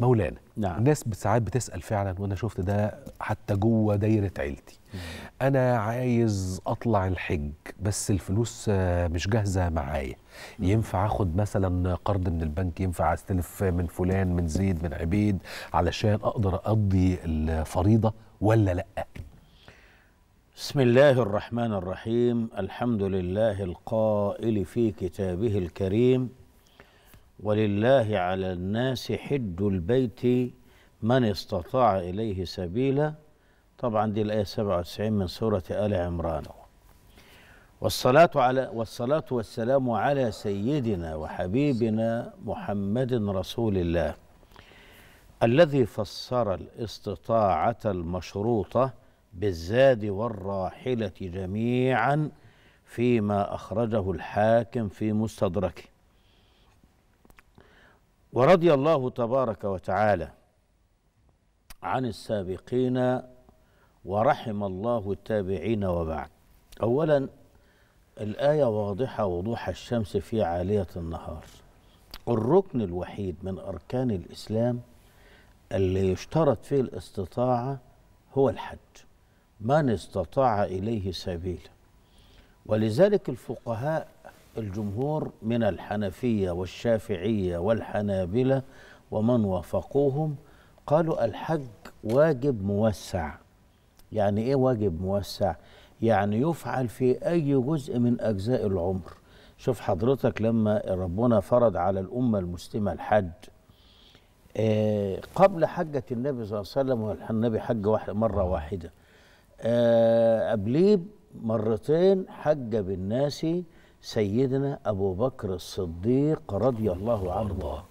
مولانا نعم. الناس ساعات بتسال فعلا وانا شفت ده حتى جوه دايره عيلتي مم. انا عايز اطلع الحج بس الفلوس مش جاهزه معايا ينفع اخد مثلا قرض من البنك ينفع استلف من فلان من زيد من عبيد علشان اقدر اقضي الفريضه ولا لا بسم الله الرحمن الرحيم الحمد لله القائل في كتابه الكريم ولله على الناس حج البيت من استطاع إليه سبيلا طبعا دي الآية 97 من سورة آل عمران والصلاة على والصلاة والسلام على سيدنا وحبيبنا محمد رسول الله الذي فسر الاستطاعة المشروطة بالزاد والراحلة جميعا فيما أخرجه الحاكم في مستدركه ورضي الله تبارك وتعالى عن السابقين ورحم الله التابعين وبعد اولا الايه واضحه وضوح الشمس في عاليه النهار الركن الوحيد من اركان الاسلام اللي يشترط فيه الاستطاعه هو الحج من استطاع اليه سبيلا ولذلك الفقهاء الجمهور من الحنفية والشافعية والحنابلة ومن وافقوهم قالوا الحج واجب موسع يعني ايه واجب موسع يعني يفعل في اي جزء من اجزاء العمر شوف حضرتك لما ربنا فرض على الامه المسلمه الحج آه، قبل حجه النبي صلى الله عليه وسلم والنبي حج واحد مره واحده آه، قبليه مرتين حج بالناس سيدنا أبو بكر الصديق رضي الله عنه وارضاه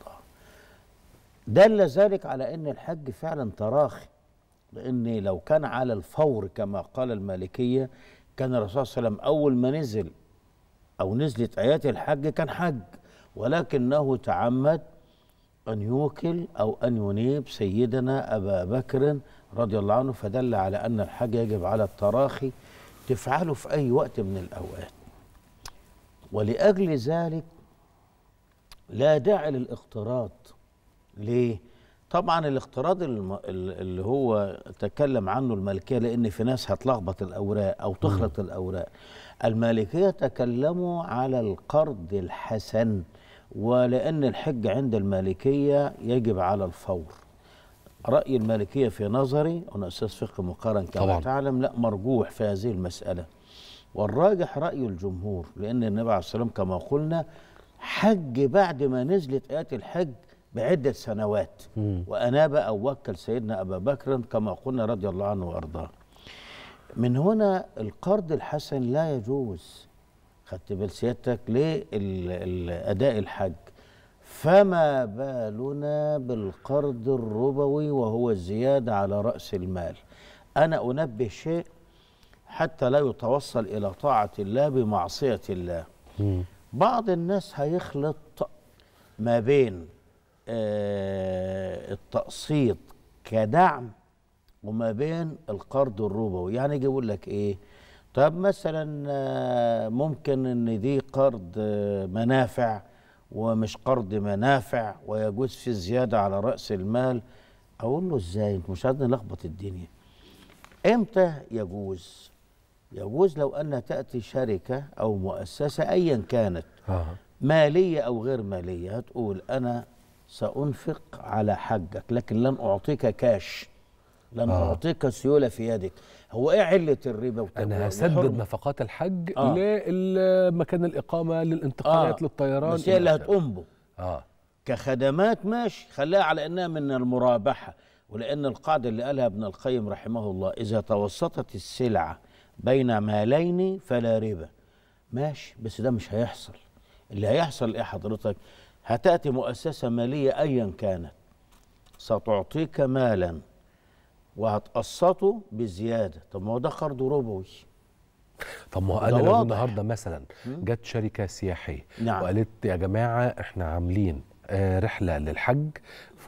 دل ذلك على أن الحج فعلا تراخي لأن لو كان على الفور كما قال المالكية كان الرسول صلى الله عليه وسلم أول ما نزل أو نزلت آيات الحج كان حج ولكنه تعمد أن يوكل أو أن ينيب سيدنا أبا بكر رضي الله عنه فدل على أن الحج يجب على التراخي تفعله في أي وقت من الأوقات ولأجل ذلك لا داعي للاقتراض ليه؟ طبعا الاختراض اللي هو تكلم عنه المالكيه لان في ناس هتلخبط الاوراق او تخلط الاوراق المالكيه تكلموا على القرض الحسن ولان الحج عند المالكيه يجب على الفور راي المالكيه في نظري انا استاذ فقه مقارن كما تعلم لا مرجوح في هذه المساله والراجح رأي الجمهور لأن النبي عليه الصلاة والسلام كما قلنا حج بعد ما نزلت ايات الحج بعدة سنوات وأناب أو وكل سيدنا أبا بكر كما قلنا رضي الله عنه وأرضاه من هنا القرض الحسن لا يجوز خدت بال سيادتك لأداء الحج فما بالنا بالقرض الربوي وهو الزيادة على رأس المال أنا أنبه شيء حتى لا يتوصل إلى طاعة الله بمعصية الله بعض الناس هيخلط ما بين آه، التقسيط كدعم وما بين القرض الربوي يعني يقول لك ايه طب مثلا آه، ممكن ان دي قرض آه، منافع ومش قرض منافع ويجوز في زياده على راس المال اقول له ازاي مش عايزين نلخبط الدنيا امتى يجوز يجوز لو أن تأتي شركة أو مؤسسة أيا كانت آه. مالية أو غير مالية هتقول أنا سأنفق على حجك لكن لن أعطيك كاش لن آه. أعطيك سيولة في يدك هو إيه علة الربا أنا يعني هسدد نفقات الحج آه. لمكان الإقامة للانتقالات آه. للطيران بس هي اللي هتقوم به آه. كخدمات ماشي خليها على أنها من المرابحة ولأن القاعدة اللي قالها ابن القيم رحمه الله إذا توسطت السلعة بين مالين فلا ربا ماشي بس ده مش هيحصل اللي هيحصل ايه حضرتك هتاتي مؤسسه ماليه ايا كانت ستعطيك مالا وهتقسطه بزياده طب ما هو ده قرض ربوي طب ما هو انا لو النهارده مثلا جت شركه سياحيه نعم. وقالت يا جماعه احنا عاملين آه، رحله للحج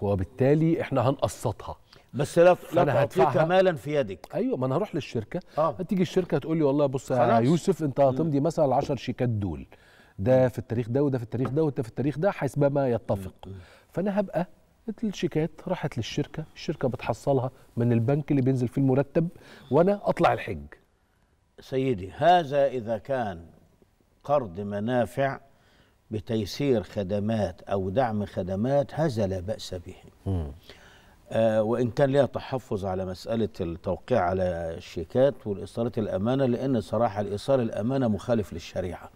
وبالتالي احنا هنقسطها بس لا لا تعطيك مالا في يدك ايوه ما انا هروح للشركه آه. هتيجي الشركه تقول لي والله بص يا يوسف انت هتمضي مثلا 10 شيكات دول ده في التاريخ ده وده في التاريخ ده وده في التاريخ ده حسبما يتفق فانا هبقى الشيكات راحت للشركه الشركه بتحصلها من البنك اللي بينزل فيه المرتب وانا اطلع الحج سيدي هذا اذا كان قرض منافع بتيسير خدمات أو دعم خدمات هذا لا بأس به آه وإن كان لها تحفظ على مسألة التوقيع على الشيكات والإصالة الأمانة لأن صراحة الإصالة الأمانة مخالف للشريعة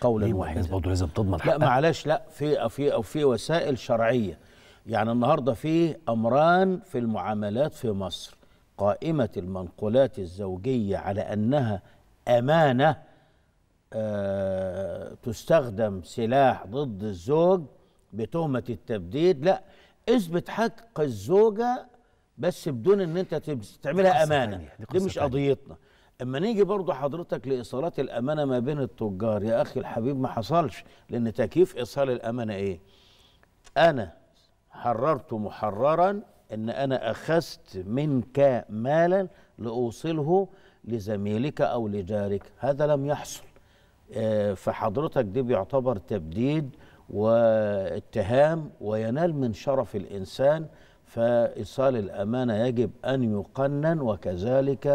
قولا واحدا برضه لازم تضمن لا معلش لا في في في وسائل شرعية يعني النهارده في أمران في المعاملات في مصر قائمة المنقولات الزوجية على أنها أمانة آه، تستخدم سلاح ضد الزوج بتهمة التبديد لا اثبت حق الزوجة بس بدون ان انت تعملها امانة دي, مش قضيتنا اما نيجي برضو حضرتك لايصالات الامانة ما بين التجار يا اخي الحبيب ما حصلش لان تكييف ايصال الامانة ايه انا حررت محررا ان انا اخذت منك مالا لاوصله لزميلك او لجارك هذا لم يحصل آه، فحضرتك ده بيعتبر تبديد واتهام وينال من شرف الإنسان فإيصال الأمانة يجب أن يقنن وكذلك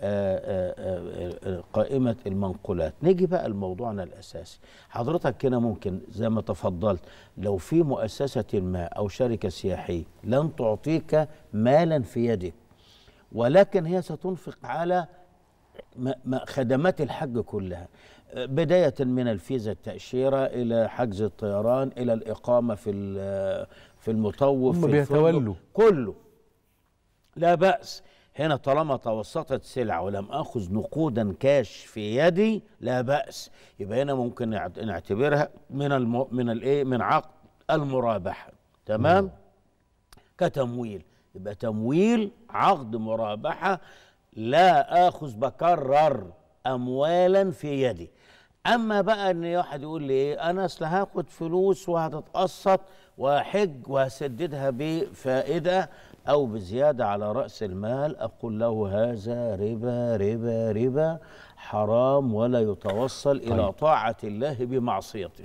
آه، آه، قائمة المنقولات نيجي بقى لموضوعنا الأساسي حضرتك كده ممكن زي ما تفضلت لو في مؤسسة ما أو شركة سياحية لن تعطيك مالا في يدك ولكن هي ستنفق على خدمات الحج كلها بداية من الفيزا التأشيرة إلى حجز الطيران إلى الإقامة في في المطوف في بيتولوا كله لا بأس هنا طالما توسطت سلع ولم أخذ نقودا كاش في يدي لا بأس يبقى هنا ممكن نعتبرها من المو من الإيه من عقد المرابحة تمام مم. كتمويل يبقى تمويل عقد مرابحة لا آخذ بكرر أموالا في يدي اما بقى ان واحد يقول لي ايه انا اصل هاخد فلوس وهتتقسط وهحج وهسددها بفائده او بزياده على راس المال اقول له هذا ربا ربا ربا حرام ولا يتوصل طيب. الى طاعه الله بمعصيته